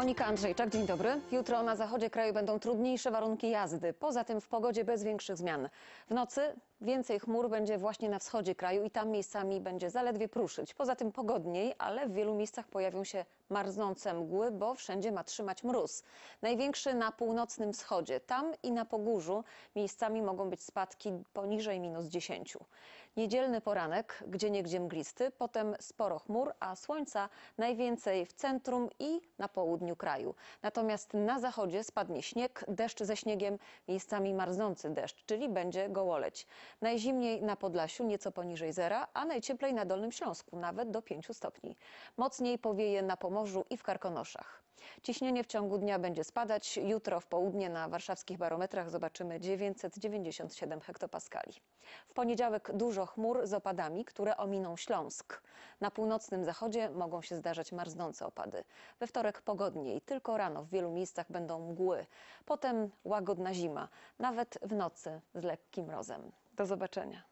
Monika Andrzejczak, dzień dobry. Jutro na zachodzie kraju będą trudniejsze warunki jazdy. Poza tym w pogodzie bez większych zmian. W nocy więcej chmur będzie właśnie na wschodzie kraju i tam miejscami będzie zaledwie pruszyć. Poza tym pogodniej, ale w wielu miejscach pojawią się marznące mgły, bo wszędzie ma trzymać mróz. Największy na północnym wschodzie. Tam i na Pogórzu miejscami mogą być spadki poniżej minus 10. Niedzielny poranek, gdzie niegdzie mglisty, potem sporo chmur, a słońca najwięcej w centrum i na południu południu kraju. Natomiast na zachodzie spadnie śnieg, deszcz ze śniegiem, miejscami marznący deszcz, czyli będzie gołoleć. Najzimniej na Podlasiu nieco poniżej zera, a najcieplej na Dolnym Śląsku, nawet do 5 stopni. Mocniej powieje na Pomorzu i w Karkonoszach. Ciśnienie w ciągu dnia będzie spadać. Jutro w południe na warszawskich barometrach zobaczymy 997 hektopaskali. W poniedziałek dużo chmur z opadami, które ominą Śląsk. Na północnym zachodzie mogą się zdarzać marznące opady. We wtorek pogoda pogodniej, tylko rano w wielu miejscach będą mgły. Potem łagodna zima, nawet w nocy z lekkim mrozem. Do zobaczenia.